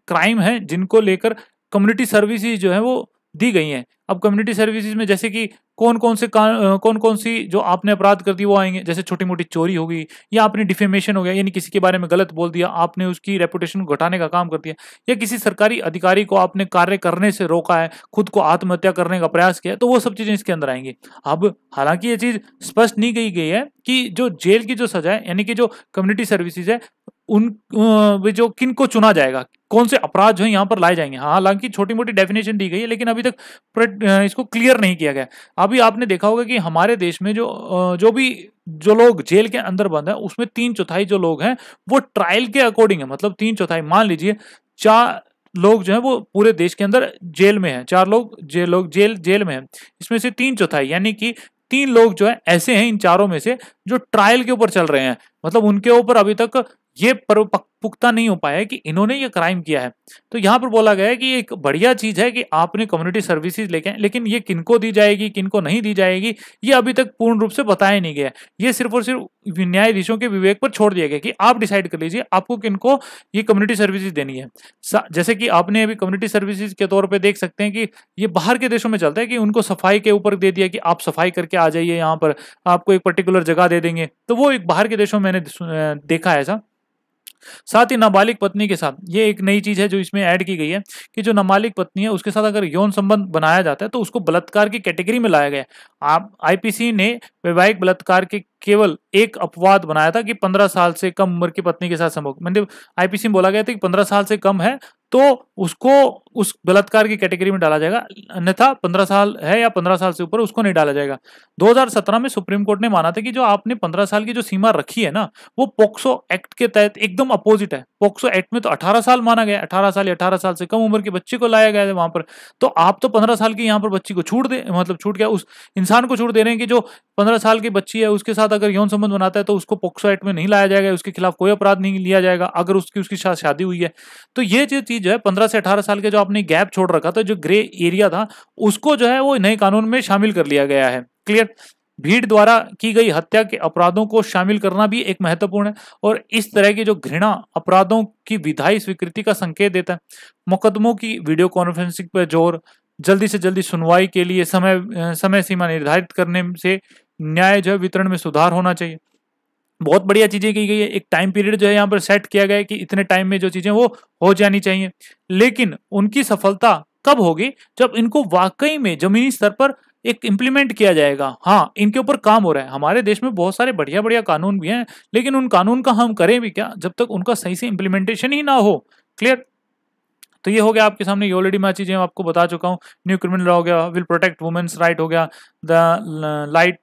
क्राइम हैं जिनको लेकर कम्युनिटी सर्विस जो है वो दी गई हैं अब कम्युनिटी सर्विसेज में जैसे कि कौन कौन से कौन कौन सी जो आपने अपराध कर दी वो आएंगे जैसे छोटी मोटी चोरी होगी या आपने डिफेमेशन हो गया यानी किसी के बारे में गलत बोल दिया आपने उसकी रेपुटेशन को घटाने का काम कर दिया या किसी सरकारी अधिकारी को आपने कार्य करने से रोका है खुद को आत्महत्या करने का प्रयास किया तो वो सब चीज़ें इसके अंदर आएंगी अब हालांकि ये चीज़ स्पष्ट नहीं की गई है कि जो जेल की जो सजा है यानी कि जो कम्युनिटी सर्विसेज है उन जो किन को चुना जाएगा कौन से अपराध जो है यहाँ पर लाए जाएंगे हाँ हालांकि छोटी मोटी डेफिनेशन दी गई है लेकिन अभी तक इसको क्लियर नहीं किया गया अभी आपने देखा होगा कि हमारे देश में जो जो भी जो लोग जेल के अंदर बंद है उसमें तीन चौथाई जो लोग हैं वो ट्रायल के अकॉर्डिंग है मतलब तीन चौथाई मान लीजिए चार लोग जो है वो पूरे देश के अंदर जेल में है चार लोग जेल लोग जेल जेल में है इसमें से तीन चौथाई यानी कि तीन लोग जो है ऐसे हैं इन चारों में से जो ट्रायल के ऊपर चल रहे हैं मतलब उनके ऊपर अभी तक ये पुख्ता नहीं हो पाया कि इन्होंने ये क्राइम किया है तो यहाँ पर बोला गया है कि एक बढ़िया चीज़ है कि आपने कम्युनिटी सर्विसेज लेके लेकिन ये किनको दी जाएगी किनको नहीं दी जाएगी ये अभी तक पूर्ण रूप से बताया नहीं गया ये सिर्फ और सिर्फ न्यायाधीशों के विवेक पर छोड़ दिया गया कि आप डिसाइड कर लीजिए आपको किनको ये कम्युनिटी सर्विसेज देनी है जैसे कि आपने अभी कम्युनिटी सर्विसेज के तौर पर देख सकते हैं कि ये बाहर के देशों में चलता है कि उनको सफाई के ऊपर दे दिया कि आप सफाई करके आ जाइए यहाँ पर आपको एक पर्टिकुलर जगह दे देंगे तो वो एक बाहर के देशों में मैंने देखा है ऐसा साथ ही नाबालिग पत्नी के साथ ये एक नई चीज है जो इसमें ऐड की गई है कि जो नाबालिग पत्नी है उसके साथ अगर यौन संबंध बनाया जाता है तो उसको बलात्कार की कैटेगरी में लाया गया आईपीसी ने वैवाहिक बलात्कार के केवल एक अपवाद बनाया था कि पंद्रह साल से कम उम्र की पत्नी के साथ संभोग मतलब आईपीसी में बोला गया था कि पंद्रह साल से कम है तो उसको उस बलात्कार की कैटेगरी में डाला जाएगा अन्यथा पंद्रह साल है या पंद्रह साल से ऊपर उसको नहीं डाला जाएगा 2017 में सुप्रीम कोर्ट ने माना था कि जो आपने पंद्रह साल की जो सीमा रखी है ना वो पोक्सो एक्ट के तहत एकदम अपोजिट है पोक्सो एक्ट में तो अठारह साल माना गया अठारह साल या अठारह साल से कम उम्र के बच्चे को लाया गया है वहां पर तो आप तो पंद्रह साल की यहाँ पर बच्ची को छूट दे मतलब छूट गया उस इंसान को छूट दे रहे हैं कि जो पंद्रह साल की बच्ची है उसके साथ अगर यौन संबंध बनाता है तो उसको पोक्सो एक्ट में नहीं लाया जाएगा उसके खिलाफ कोई अपराध नहीं लिया जाएगा अगर उसकी उसकी साथ शादी हुई है तो ये जो चीज है पंद्रह से अठारह साल के जो आपने गैप छोड़ रखा था जो ग्रे एरिया था उसको जो है वो नए कानून में शामिल कर लिया गया है क्लियर भीड़ द्वारा की गई हत्या के अपराधों को शामिल करना भी एक महत्वपूर्ण है और इस तरह की जो घृणा अपराधों की विधायी स्वीकृति का संकेत देता है मुकदमों की वीडियो कॉन्फ्रेंसिंग पर जोर जल्दी से जल्दी सुनवाई के लिए समय समय सीमा निर्धारित करने से न्याय जो है वितरण में सुधार होना चाहिए बहुत बढ़िया चीजें की गई है एक टाइम पीरियड जो है यहाँ पर सेट किया गया है कि इतने टाइम में जो चीजें वो हो जानी चाहिए लेकिन उनकी सफलता कब होगी जब इनको वाकई में जमीनी स्तर पर एक इम्प्लीमेंट किया जाएगा हाँ इनके ऊपर काम हो रहा है हमारे देश में बहुत सारे बढ़िया बढ़िया कानून भी हैं लेकिन उन कानून का हम करें भी क्या जब तक उनका सही से इम्प्लीमेंटेशन ही ना हो क्लियर तो ये हो गया आपके सामने ये ऑलरेडी मैं चीज़ें आपको बता चुका हूँ न्यू क्रिमिनल लॉ हो गया विल प्रोटेक्ट वुमेन्स राइट हो गया the light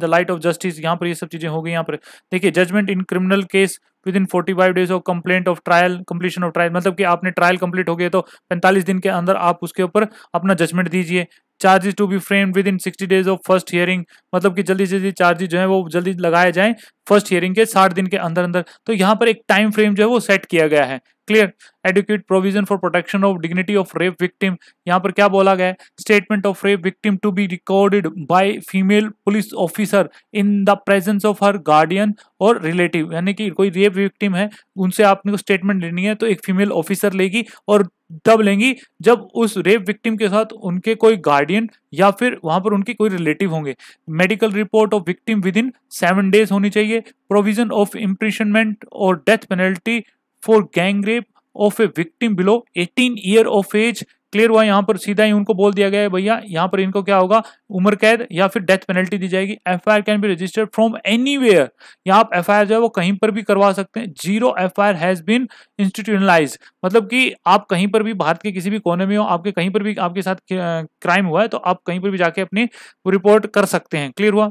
the light of justice यहाँ पर ये सब चीज़ें हो गई यहाँ पर देखिए judgment in criminal case within forty five days of complaint of trial completion of trial मतलब कि आपने ट्रायल कंप्लीट हो गया तो पैंतालीस दिन के अंदर आप उसके ऊपर अपना जजमेंट दीजिए charges to be frame within sixty days of first hearing मतलब कि जल्दी से जल्दी चार्जेस जो है वो जल्दी लगाए जाएं फर्स्ट हियरिंग के साठ दिन के अंदर अंदर तो यहाँ पर एक टाइम फ्रेम जो है वो सेट किया गया है clear adequate provision for protection of dignity of rape victim यहाँ पर क्या बोला गया statement of rape victim to be recorded by female police officer in the presence of her guardian or relative यानी कि कोई रेप विक्टिम है उनसे आपने को स्टेटमेंट लेनी है तो एक फीमेल ऑफिसर लेगी और तब लेंगी जब उस रेप विक्टिम के साथ उनके कोई गार्डियन या फिर वहां पर उनके कोई रिलेटिव होंगे medical report of victim within seven days होनी चाहिए provision of imprisonment or death penalty for gang rape of a victim below 18 year of age clear हुआ यहाँ पर सीधा ही उनको बोल दिया गया है भैया यहाँ पर इनको क्या होगा उम्र कैद या फिर डेथ पेनल्टी दी जाएगी F I R can be registered from anywhere यहाँ आप एफ आई आर जो है वो कहीं पर भी करवा सकते हैं zero F I R has been institutionalise मतलब कि आप कहीं पर भी भारत के किसी भी कोने में हो आपके कहीं पर भी आपके साथ क्राइम हुआ है तो आप कहीं पर भी जाके अपनी रिपोर्ट कर सकते हैं क्लियर हुआ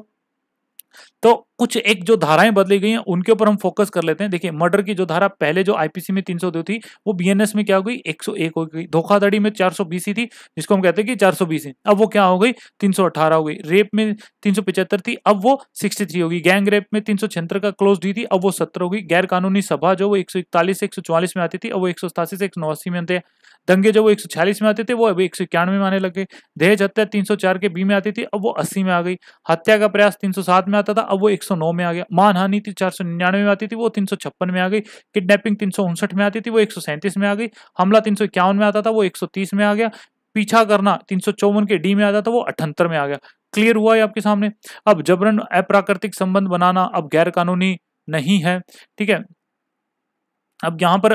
तो कुछ एक जो धाराएं बदली गई हैं उनके ऊपर हम फोकस कर लेते हैं देखिए मर्डर की जो धारा पहले जो आईपीसी में 302 थी वो बीएनएस में क्या हो गई 101 हो गई धोखाधड़ी में 420 थी जिसको हम कहते हैं कि 420 है अब वो क्या हो गई 318 हो गई रेप में 375 थी अब वो 63 थ्री होगी गैंग रेप में तीन का क्लोज दी थी अब वो सत्तर होगी गैर कानूनी सभा जो वो एक सौ इकतालीस से एक में आती थी अब वो एक से एक में आते हैं दंगे जब वो एक में आते थे वो अभी एक सौ में आने लग गए दहेज हत्या 304 के बी में आती थी अब वो 80 में आ गई हत्या का प्रयास 307 में आता था अब वो 109 में आ गया मानहानि थी चार में आती थी वो तीन में आ गई किडनैपिंग तीन में आती थी वो एक में आ गई हमला तीन में आता था वो एक में आ गया पीछा करना तीन के डी में आता था वो अठहत्तर में आ गया क्लियर हुआ है आपके सामने अब जबरन अप्राकृतिक संबंध बनाना अब गैर कानूनी नहीं है ठीक है अब यहाँ पर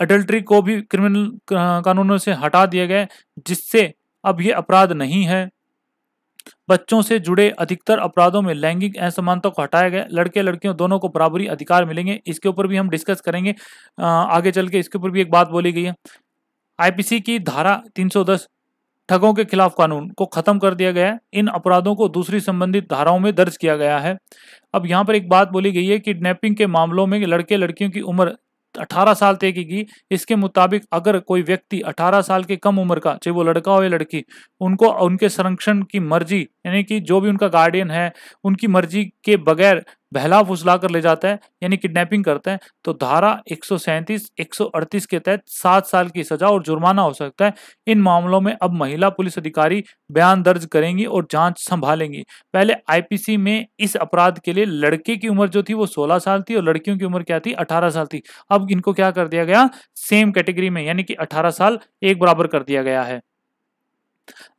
अडल्ट्री को भी क्रिमिनल कानूनों से हटा दिया गया जिससे अब ये अपराध नहीं है बच्चों से जुड़े अधिकतर अपराधों में लैंगिक असमानता को हटाया गया लड़के लड़कियों दोनों को बराबरी अधिकार मिलेंगे इसके ऊपर भी हम डिस्कस करेंगे आगे चल के इसके ऊपर भी एक बात बोली गई है आईपीसी की धारा 310 ठगों के खिलाफ कानून को खत्म कर दिया गया है इन अपराधों को दूसरी संबंधित धाराओं में दर्ज किया गया है अब यहाँ पर एक बात बोली गई है किडनेपिंग के मामलों में लड़के लड़कियों की उम्र 18 साल तय की गई इसके मुताबिक अगर कोई व्यक्ति 18 साल के कम उम्र का चाहे वो लड़का हो या लड़की उनको उनके संरक्षण की मर्जी यानी कि जो भी उनका गार्डियन है उनकी मर्जी के बगैर बहला फुसला कर ले जाते हैं यानी किडनैपिंग करते हैं तो धारा एक सौ के तहत सात साल की सजा और जुर्माना हो सकता है इन मामलों में अब महिला पुलिस अधिकारी बयान दर्ज करेंगी और जांच संभालेंगी पहले आईपीसी में इस अपराध के लिए लड़के की उम्र जो थी वो सोलह साल थी और लड़कियों की उम्र क्या थी अठारह साल थी अब इनको क्या कर दिया गया सेम कैटेगरी में यानी कि अठारह साल एक बराबर कर दिया गया है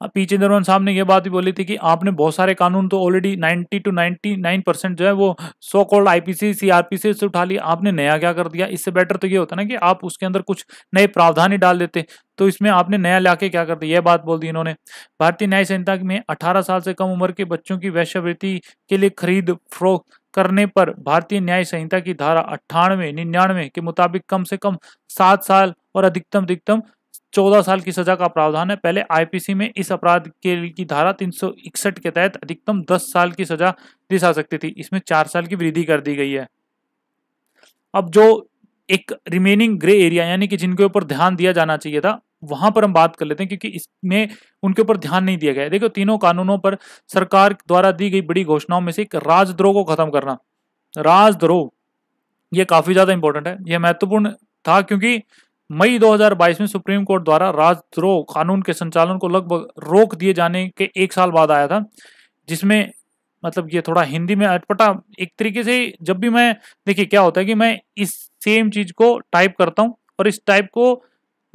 अब पी चिदम्बरम साहब ने यह बात भी बोली थी कि आपने बहुत सारे कानून तो ऑलरेडी 90 टू 99 परसेंट जो है वो सो कॉल्ड आईपीसी सीआरपीसी से उठा लिया आपने नया क्या कर दिया इससे बेटर तो ये होता ना कि आप उसके अंदर कुछ नए प्रावधान ही डाल देते तो इसमें आपने नया लाके क्या कर दिया यह बात बोल दी इन्होंने भारतीय न्याय संहिता में अठारह साल से कम उम्र के बच्चों की वैश्यवृत्ति के लिए खरीद फरोख करने पर भारतीय न्याय संहिता की धारा अट्ठानवे निन्यानवे के मुताबिक कम से कम सात साल और अधिकतम अधिकतम चौदह साल की सजा का प्रावधान है पहले आईपीसी में इस अपराध के की धारा तीन के तहत अधिकतम दस साल की सजा दी जा सकती थी इसमें चार साल की वृद्धि कर दी गई है अब जो एक रिमेनिंग ग्रे एरिया यानी कि जिनके ऊपर ध्यान दिया जाना चाहिए था वहां पर हम बात कर लेते हैं क्योंकि इसमें उनके ऊपर ध्यान नहीं दिया गया देखो तीनों कानूनों पर सरकार द्वारा दी गई बड़ी घोषणाओं में से एक राजद्रोह को खत्म करना राजद्रोह ये काफी ज्यादा इंपॉर्टेंट है यह महत्वपूर्ण था क्योंकि मई 2022 में सुप्रीम कोर्ट द्वारा राजद्रोह कानून के संचालन को लगभग रोक दिए जाने के एक साल बाद आया था जिसमें मतलब ये थोड़ा हिंदी में अटपटा एक तरीके से जब भी मैं देखिए क्या होता है कि मैं इस सेम चीज को टाइप करता हूँ और इस टाइप को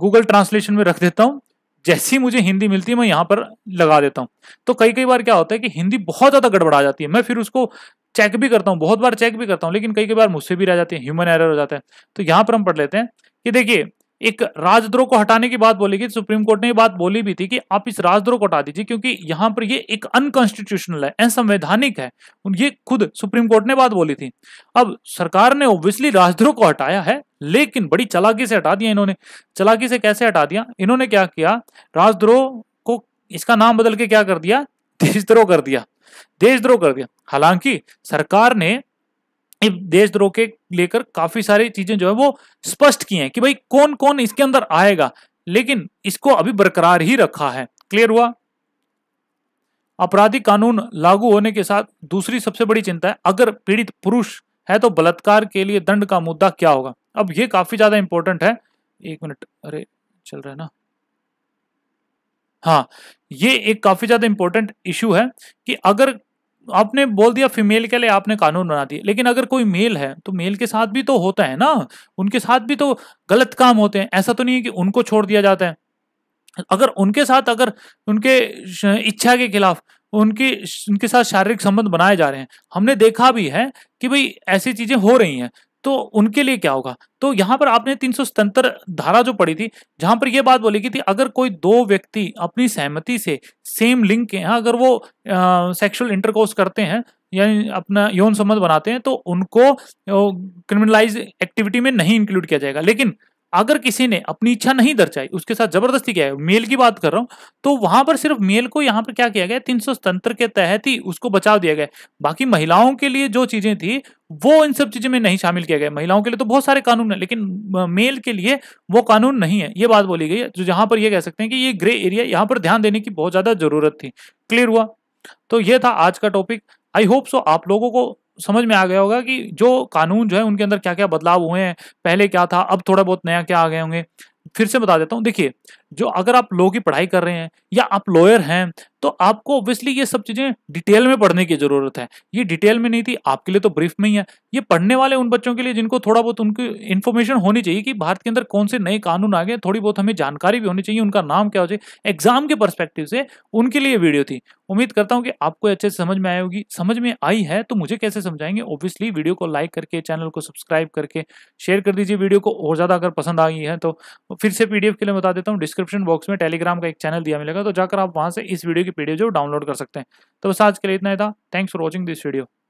गूगल ट्रांसलेशन में रख देता हूँ जैसी मुझे हिंदी मिलती है मैं यहाँ पर लगा देता हूँ तो कई कई बार क्या होता है कि हिंदी बहुत ज़्यादा गड़बड़ा जाती है मैं फिर उसको चेक भी करता हूँ बहुत बार चेक भी करता हूँ लेकिन कई कई बार मुझसे भी रह जाती है ह्यूमन एरर हो जाता है तो यहाँ पर हम पढ़ लेते हैं कि देखिए एक राजद्रोह को हटाने की बात बोली गई सुप्रीम कोर्ट ने ये बात बोली भी थी कि आप इस राजद्रोह को हटा दीजिए क्योंकि यहां पर ये एक अनकॉन्स्टिट्यूशनल है असंवैधानिक है ये खुद सुप्रीम कोर्ट ने बात बोली थी अब सरकार ने ओब्वियसली राजद्रोह को हटाया है लेकिन बड़ी चलाकी से हटा दिया इन्होंने चलाकी से कैसे हटा दिया इन्होंने क्या किया राजद्रोह को इसका नाम बदल के क्या कर दिया देशद्रोह कर दिया देशद्रोह कर दिया हालांकि सरकार ने देशद्रोह के लेकर काफी सारी चीजें जो है वो स्पष्ट की हैं कि भाई कौन कौन इसके अंदर आएगा लेकिन इसको अभी बरकरार ही रखा है क्लियर हुआ आपराधिक कानून लागू होने के साथ दूसरी सबसे बड़ी चिंता है अगर पीड़ित पुरुष है तो बलात्कार के लिए दंड का मुद्दा क्या होगा अब ये काफी ज्यादा इंपॉर्टेंट है एक मिनट अरे चल रहा है ना हाँ ये एक काफी ज्यादा इंपॉर्टेंट इशू है कि अगर आपने बोल दिया फीमेल के लिए आपने कानून बना दिया लेकिन अगर कोई मेल है तो मेल के साथ भी तो होता है ना उनके साथ भी तो गलत काम होते हैं ऐसा तो नहीं है कि उनको छोड़ दिया जाता है अगर उनके साथ अगर उनके इच्छा के खिलाफ उनकी उनके साथ शारीरिक संबंध बनाए जा रहे हैं हमने देखा भी है कि भाई ऐसी चीजें हो रही हैं तो उनके लिए क्या होगा तो यहाँ पर आपने तीन धारा जो पढ़ी थी जहां पर यह बात बोली गई थी अगर कोई दो व्यक्ति अपनी सहमति से सेम लिंग के हैं अगर वो सेक्सुअल इंटरकोर्स करते हैं यानी अपना यौन संबंध बनाते हैं तो उनको क्रिमिनलाइज एक्टिविटी में नहीं इंक्लूड किया जाएगा लेकिन अगर किसी ने अपनी इच्छा नहीं दर्शाई उसके साथ जबरदस्ती किया है मेल की बात कर रहा हूं तो वहां पर सिर्फ मेल को यहाँ पर क्या किया गया तीन सौ के तहत ही उसको बचाव दिया गया बाकी महिलाओं के लिए जो चीजें थी वो इन सब चीजों में नहीं शामिल किया गया महिलाओं के लिए तो बहुत सारे कानून है लेकिन मेल के लिए वो कानून नहीं है ये बात बोली गई है जो तो जहां पर यह कह सकते हैं कि ये ग्रे एरिया यहाँ पर ध्यान देने की बहुत ज्यादा जरूरत थी क्लियर हुआ तो यह था आज का टॉपिक आई होप सो आप लोगों को समझ में आ गया होगा कि जो कानून जो है उनके अंदर क्या क्या बदलाव हुए हैं पहले क्या था अब थोड़ा बहुत नया क्या आ गए होंगे फिर से बता देता हूँ देखिए जो अगर आप लॉ की पढ़ाई कर रहे हैं या आप लॉयर हैं तो आपको ऑब्वियसली ये सब चीज़ें डिटेल में पढ़ने की ज़रूरत है ये डिटेल में नहीं थी आपके लिए तो ब्रीफ में ही है ये पढ़ने वाले उन बच्चों के लिए जिनको थोड़ा बहुत उनकी इन्फॉर्मेशन होनी चाहिए कि भारत के अंदर कौन से नए कानून आ गए थोड़ी बहुत हमें जानकारी भी होनी चाहिए उनका नाम क्या हो जाए एग्जाम के परस्पेक्टिव से उनके लिए वीडियो थी उम्मीद करता हूँ कि आपको अच्छे से समझ में आई होगी समझ में आई है तो मुझे कैसे समझाएंगे ऑब्वियसली वीडियो को लाइक करके चैनल को सब्सक्राइब करके शेयर कर दीजिए वीडियो को और ज़्यादा अगर पसंद आई है तो फिर से पीडीएफ के लिए बता देता हूँ डिस्क्रिप डिस्क्रिप्शन बॉक्स में टेलीग्राम का एक चैनल दिया मिलेगा तो जाकर आप वहाँ से इस वीडियो की पीडीएफ जो डाउनलोड कर सकते हैं तो बस आज के लिए इतना ही था thanks for watching this video